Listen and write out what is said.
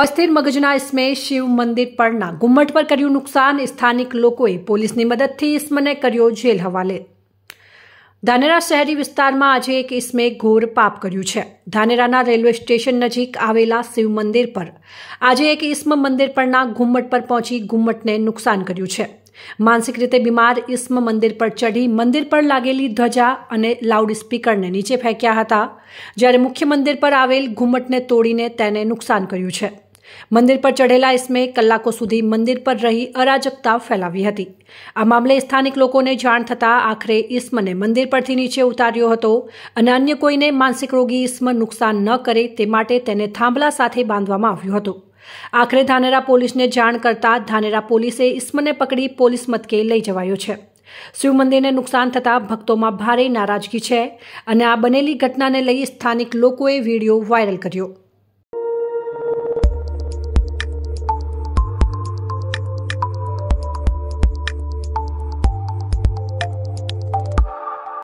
અસ્થિર મગજના ઇસમે શિવ મંદિર પરના ઘુમ્મટ પર કર્યું નુકસાન સ્થાનિક લોકોએ પોલીસની મદદથી ઇસમને કર્યો જેલ હવાલે ધાનેરા શહેરી વિસ્તારમાં આજે એક ઇસમે ઘોર પાપ કર્યું છે ધાનેરાના રેલવે સ્ટેશન નજીક આવેલા શિવ મંદિર પર આજે એક ઇસ્મ મંદિર પરના ઘુમ્મટ પર પહોંચી ઘુમ્મટને નુકસાન કર્યું છે માનસિક રીતે બીમાર ઇસ્મ મંદિર પર ચઢી મંદિર પર લાગેલી ધ્વજા અને લાઉડ સ્પીકરને નીચે ફેંક્યા હતા જ્યારે મુખ્ય મંદિર પર આવેલ ઘુમ્મટને તોડીને તેને નુકસાન કર્યું છે મંદિર પર ચઢેલા ઇસમે કલાકો સુધી મંદિર પર રહી અરાજકતા ફેલાવી હતી આ મામલે સ્થાનિક લોકોને જાણ થતાં આખરે ઇસ્મને મંદિર પરથી નીચે ઉતાર્યો હતો અને અન્ય કોઈને માનસિક રોગી ઇસ્મ નુકસાન ન કરે તે માટે તેને થાંભલા સાથે બાંધવામાં આવ્યું હતું આખરે ધાનેરા પોલીસને જાણ કરતા ધાનેરા પોલીસે ઇસ્મને પકડી પોલીસ મથકે લઈ જવાયો છે શિવ મંદિરને નુકસાન થતાં ભક્તોમાં ભારે નારાજગી છે અને આ બનેલી ઘટનાને લઈ સ્થાનિક લોકોએ વિડીયો વાયરલ કર્યો